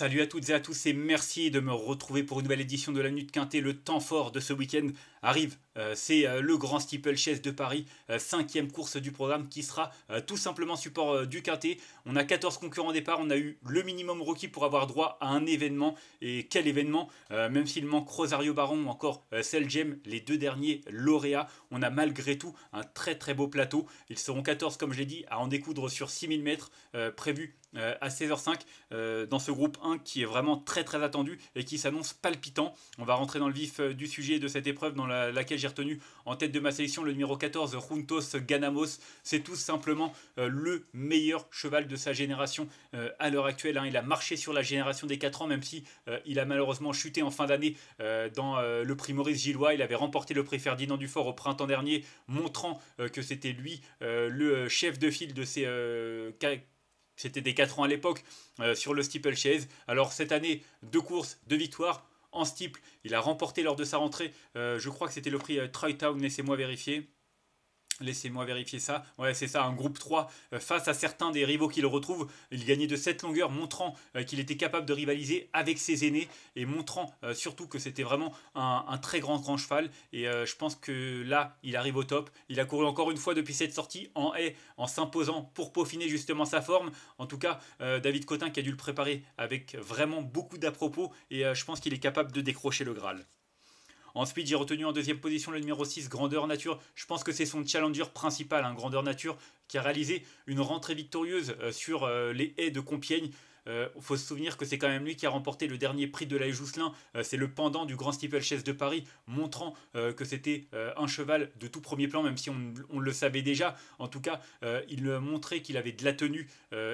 Salut à toutes et à tous et merci de me retrouver pour une nouvelle édition de la de Quintet. Le temps fort de ce week-end arrive. Euh, c'est euh, le Grand Steeple chase de Paris, euh, cinquième course du programme qui sera tout simplement support du Quintet. On a 14 concurrents au départ, on a eu le minimum requis pour avoir droit à un événement. Et quel événement Même s'il manque Rosario Baron ou encore Selgem, les deux derniers lauréats, on a malgré tout un très très beau plateau. Ils seront 14, comme j'ai dit, à en découdre sur 6000 mètres euh, prévus euh, à 16h05 euh, dans ce groupe 1 qui est vraiment très très attendu et qui s'annonce palpitant. On va rentrer dans le vif du sujet de cette épreuve dans laquelle j'ai retenu en tête de ma sélection le numéro 14 Juntos Ganamos. C'est tout simplement le meilleur cheval de sa génération à l'heure actuelle. Hein. Il a marché sur la génération des 4 ans même si il a malheureusement chuté en fin d'année dans le prix Maurice Gillois. Il avait remporté le prix Ferdinand Dufort au printemps dernier, montrant euh, que c'était lui euh, le chef de file de ces euh, c'était des quatre ans à l'époque, sur le steeple chase. Alors cette année, deux courses, deux victoires en steeple. Il a remporté lors de sa rentrée, je crois que c'était le prix euh, Town, laissez-moi vérifier. Laissez-moi vérifier ça. Ouais, c'est ça, un groupe 3. Euh, face à certains des rivaux qu'il retrouve, il gagnait de cette longueur, montrant euh, qu'il était capable de rivaliser avec ses aînés et montrant euh, surtout que c'était vraiment un, un, très grand, grand cheval. Et je pense que là, il arrive au top. Il a couru encore une fois depuis cette sortie en haie, en s'imposant pour peaufiner justement sa forme. En tout cas, David Cotin qui a dû le préparer avec vraiment beaucoup d'à-propos et je pense qu'il est capable de décrocher le Graal. Ensuite, j'ai retenu en deuxième position le numéro 6, Grandeur Nature. Je pense que c'est son challenger principal, hein, Grandeur Nature, qui a réalisé une rentrée victorieuse euh, sur euh, les haies de Compiègne. Il euh, faut se souvenir que c'est quand même lui qui a remporté le dernier prix de la Jousselin. Euh, c'est le pendant du Grand Steeplechase de Paris, montrant euh, que c'était un cheval de tout premier plan, même si on, le savait déjà. En tout cas, il montrait qu'il avait de la tenue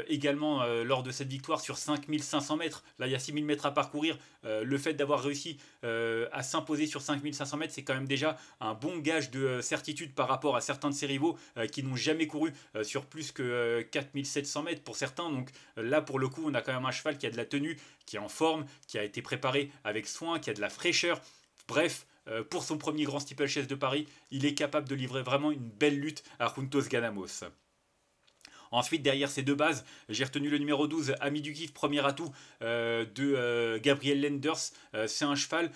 également lors de cette victoire sur 5500 mètres. Là, il y a 6000 mètres à parcourir. le fait d'avoir réussi à s'imposer sur 5500 mètres, c'est quand même déjà un bon gage de certitude par rapport à certains de ses rivaux qui n'ont jamais couru sur plus que 4700 mètres pour certains. Donc là, pour le coup, on a quand même un cheval qui a de la tenue, qui est en forme, qui a été préparé avec soin, qui a de la fraîcheur. Bref, euh, pour son premier grand steeplechase de Paris, il est capable de livrer vraiment une belle lutte à Juntos Ganamos. Ensuite, derrière ces deux bases, j'ai retenu le numéro 12, Ami du Kiff, premier atout euh, de euh, Gabriel Lenders. Euh, c'est un cheval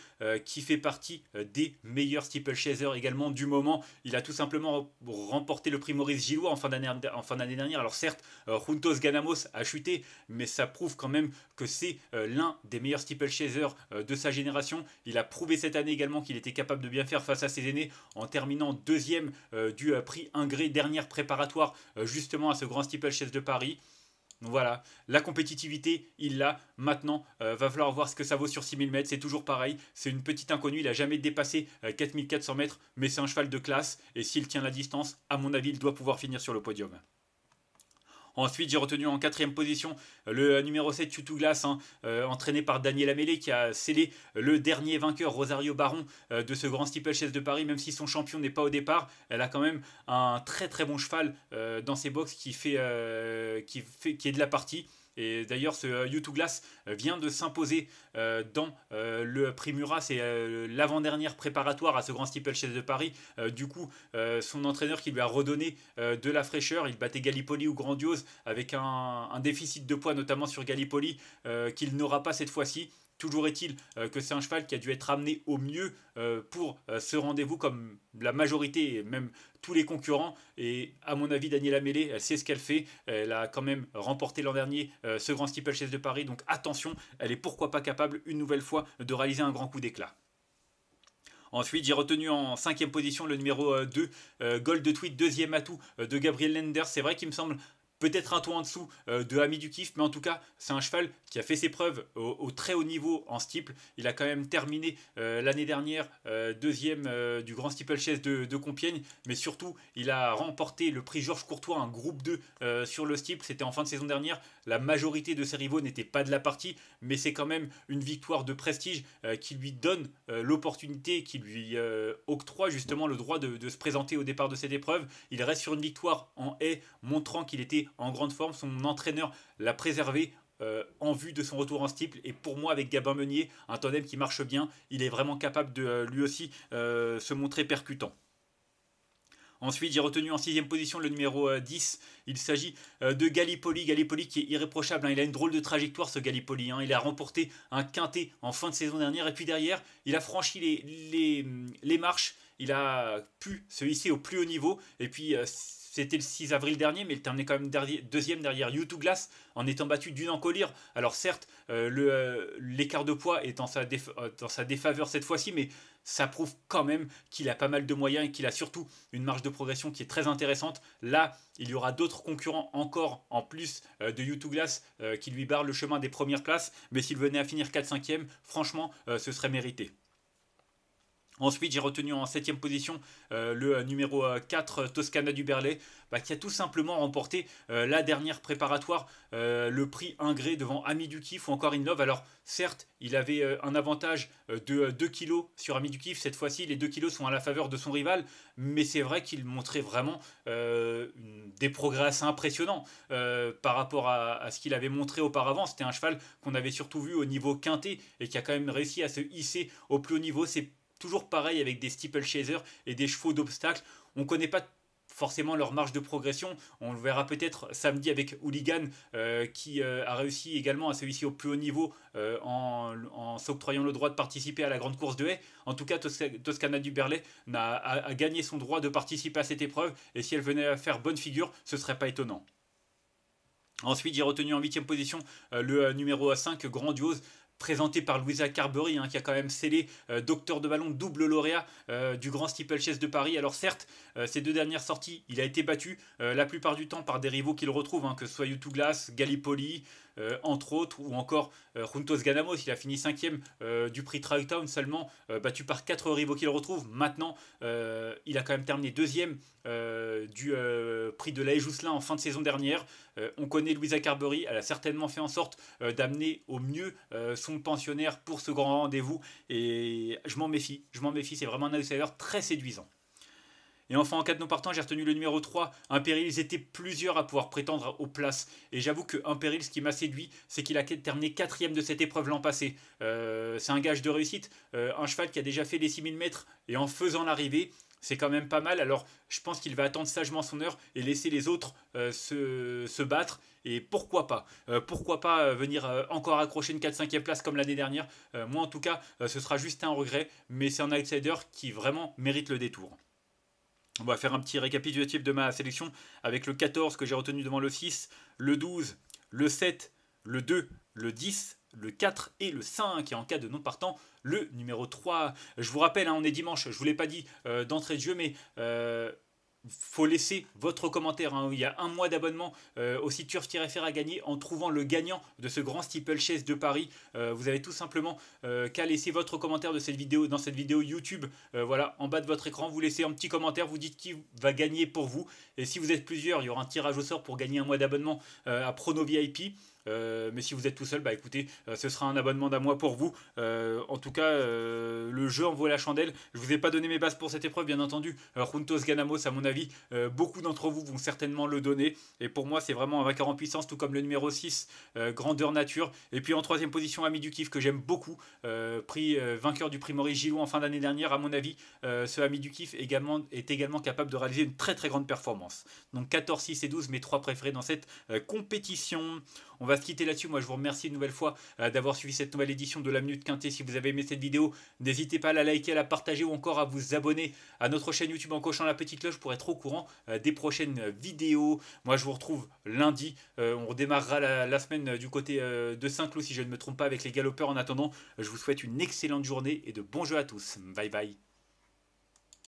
qui fait partie des meilleurs steeplechasers également du moment. Il a tout simplement remporté le prix Maurice Gillois en fin d'année en fin dernière. Alors certes, Juntos Ganamos a chuté, mais ça prouve quand même que c'est l'un des meilleurs steeplechasers de sa génération. Il a prouvé cette année également qu'il était capable de bien faire face à ses aînés en terminant deuxième du prix Ingré, dernière préparatoire justement à ce grand grand chef de Paris. Donc voilà, la compétitivité, il l'a. Maintenant, euh, va falloir voir ce que ça vaut sur 6000 mètres. C'est toujours pareil. C'est une petite inconnue. Il n'a jamais dépassé 4400 euh, mètres, mais c'est un cheval de classe. Et s'il tient la distance, à mon avis, il doit pouvoir finir sur le podium. Ensuite, j'ai retenu en quatrième position euh, le euh, numéro 7 Tutu Glass, hein, euh, entraîné par Daniel Amélé, qui a scellé le dernier vainqueur, Rosario Baron, de ce grand steeplechase de Paris. Même si son champion n'est pas au départ, elle a quand même un très très bon cheval dans ses box qui, fait, qui, fait, qui est de la partie. Et d'ailleurs, ce U2 euh, Glass euh, vient de s'imposer euh, dans le Primura, c'est l'avant-dernière préparatoire à ce grand steeplechase de Paris. du coup, son entraîneur qui lui a redonné de la fraîcheur, il battait Gallipoli ou Grandiose avec un déficit de poids, notamment sur Gallipoli, qu'il n'aura pas cette fois-ci. Toujours est-il euh, que c'est un cheval qui a dû être amené au mieux euh, pour euh, ce rendez-vous comme la majorité et même tous les concurrents. Et à mon avis, Daniela Mélé, sait ce qu'elle fait. Elle a quand même remporté l'an dernier ce grand steeplechase de Paris. Donc attention, elle est pourquoi pas capable une nouvelle fois de réaliser un grand coup d'éclat. Ensuite, j'ai retenu en cinquième position le numéro 2, Gold de Tweet, deuxième atout de Gabriel Lenders. C'est vrai qu'il me semble peut-être un tour en dessous euh, de Ami du Kiff, mais en tout cas, c'est un cheval qui a fait ses preuves au, très haut niveau en steeple. Il a quand même terminé euh, l'année dernière euh, deuxième du Grand Steeple Chase de, Compiègne, mais surtout, il a remporté le prix Georges Courtois, un groupe 2 sur le steeple. C'était en fin de saison dernière. La majorité de ses rivaux n'étaient pas de la partie, mais c'est quand même une victoire de prestige euh, qui lui donne euh, l'opportunité, qui lui euh, octroie justement le droit de, se présenter au départ de cette épreuve. Il reste sur une victoire en haie, montrant qu'il était en grande forme. Son entraîneur l'a préservé en vue de son retour en steeple. Et pour moi, avec Gabin Meunier, un tandem qui marche bien, il est vraiment capable de lui aussi se montrer percutant. Ensuite, j'ai retenu en sixième position le numéro 10. Euh, il s'agit euh, de Gallipoli. Gallipoli qui est irréprochable. Hein. Il a une drôle de trajectoire, ce Gallipoli. Hein. Il a remporté un quintet en fin de saison dernière. Et puis derrière, il a franchi les, les, marches. Il a pu se hisser au plus haut niveau. Et puis euh, c'était le 6 avril dernier, mais il terminait quand même deuxième derrière U2 Glass en étant battu d'une encolure. Alors certes, l'écart de poids est en dans sa défaveur cette fois-ci, mais ça prouve quand même qu'il a pas mal de moyens et qu'il a surtout une marge de progression qui est très intéressante. Là, il y aura d'autres concurrents encore en plus euh, de YouTube Glass euh, qui lui barrent le chemin des premières places, mais s'il venait à finir 4-5e, franchement, euh, ce serait mérité. Ensuite, j'ai retenu en 7 position euh, le euh, numéro 4 euh, Toscana du Berlay, bah, qui a tout simplement remporté la dernière préparatoire, le prix Ingré devant Ami du Kif ou encore In Alors, certes, il avait un avantage de 2 kg sur Ami du Kif Cette fois-ci, les 2 kg sont à la faveur de son rival, mais c'est vrai qu'il montrait vraiment des progrès assez impressionnants par rapport à, ce qu'il avait montré auparavant. C'était un cheval qu'on avait surtout vu au niveau quinté et qui a quand même réussi à se hisser au plus haut niveau. C'est toujours pareil avec des steeplechasers et des chevaux d'obstacles. On ne connaît pas forcément leur marge de progression. On le verra peut-être samedi avec Hooligan euh, qui euh, a réussi également à se ci au plus haut niveau euh, en, s'octroyant le droit de participer à la grande course de haie. En tout cas, Toscana du Berlay a, gagné son droit de participer à cette épreuve et si elle venait à faire bonne figure, ce ne serait pas étonnant. Ensuite, j'ai retenu en 8 position le numéro 5, Grandiose, présenté par Louisa Carberry, hein, qui a quand même scellé euh, Docteur de Ballon, double lauréat euh, du Grand Steeple Steeplechase de Paris. Alors certes, euh, ces deux dernières sorties, il a été battu la plupart du temps par des rivaux qu'il retrouve, hein, que ce soit Glass, Gallipoli, entre autres, ou encore Juntos Ganamos. Il a fini cinquième du prix Town seulement, battu par quatre rivaux qu'il retrouve. Maintenant, il a quand même terminé deuxième du prix de la Jousselin en fin de saison dernière. on connaît Louisa Carberry, elle a certainement fait en sorte d'amener au mieux son pensionnaire pour ce grand rendez-vous. Et je m'en méfie. Je m'en méfie. C'est vraiment un outsider très séduisant. Et enfin, en cas de non partant, j'ai retenu le numéro 3, péril, Ils étaient plusieurs à pouvoir prétendre aux places. Et j'avoue que impérial ce qui m'a séduit, c'est qu'il a terminé quatrième de cette épreuve l'an passé. Euh, c'est un gage de réussite. Euh, un cheval qui a déjà fait les 6000 mètres et en faisant l'arrivée, c'est quand même pas mal. Alors je pense qu'il va attendre sagement son heure et laisser les autres euh, se, battre. Et pourquoi pas euh, Pourquoi pas euh, venir encore accrocher une 4-5e place comme l'année dernière Moi en tout cas, ce sera juste un regret, mais c'est un outsider qui vraiment mérite le détour. On va faire un petit récapitulatif de ma sélection avec le 14 que j'ai retenu devant le 6, le 12, le 7, le 2, le 10, le 4 et le 5, et en cas de non partant, le numéro 3. Je vous rappelle, hein, on est dimanche, je ne vous l'ai pas dit euh, d'entrée de jeu, mais... Euh, faut laisser votre commentaire. Hein. Il y a un mois d'abonnement euh, au site turf-fr à gagner en trouvant le gagnant de ce grand steeple chase de Paris. vous avez tout simplement qu'à laisser votre commentaire de cette vidéo dans cette vidéo YouTube. voilà, en bas de votre écran, vous laissez un petit commentaire, vous dites qui va gagner pour vous. Et si vous êtes plusieurs, il y aura un tirage au sort pour gagner un mois d'abonnement à Prono VIP. Euh, mais si vous êtes tout seul, bah écoutez, euh, ce sera un abonnement d'un mois pour vous. Euh, en tout cas, le jeu en vaut la chandelle. Je vous ai pas donné mes bases pour cette épreuve, bien entendu. Juntos Ganamos, à mon avis, beaucoup d'entre vous vont certainement le donner. Et pour moi, c'est vraiment un vainqueur en puissance, tout comme le numéro 6, Grandeur Nature. Et puis en troisième position, Ami du Kiff, que j'aime beaucoup, prix vainqueur du primori Gilou en fin d'année dernière. À mon avis, ce Ami du Kiff est également capable de réaliser une très très grande performance. Donc 14, 6 et 12, mes trois préférés dans cette compétition. On va se quitter là-dessus. Moi, je vous remercie une nouvelle fois euh, d'avoir suivi cette nouvelle édition de la Minute Quintée. Si vous avez aimé cette vidéo, n'hésitez pas à la liker, à la partager ou encore à vous abonner à notre chaîne YouTube en cochant la petite cloche pour être au courant euh, des prochaines euh, vidéos. Moi, je vous retrouve lundi. on redémarrera la, semaine du côté de Saint-Cloud, si je ne me trompe pas, avec les galopeurs. En attendant, je vous souhaite une excellente journée et de bons jeux à tous. Bye bye.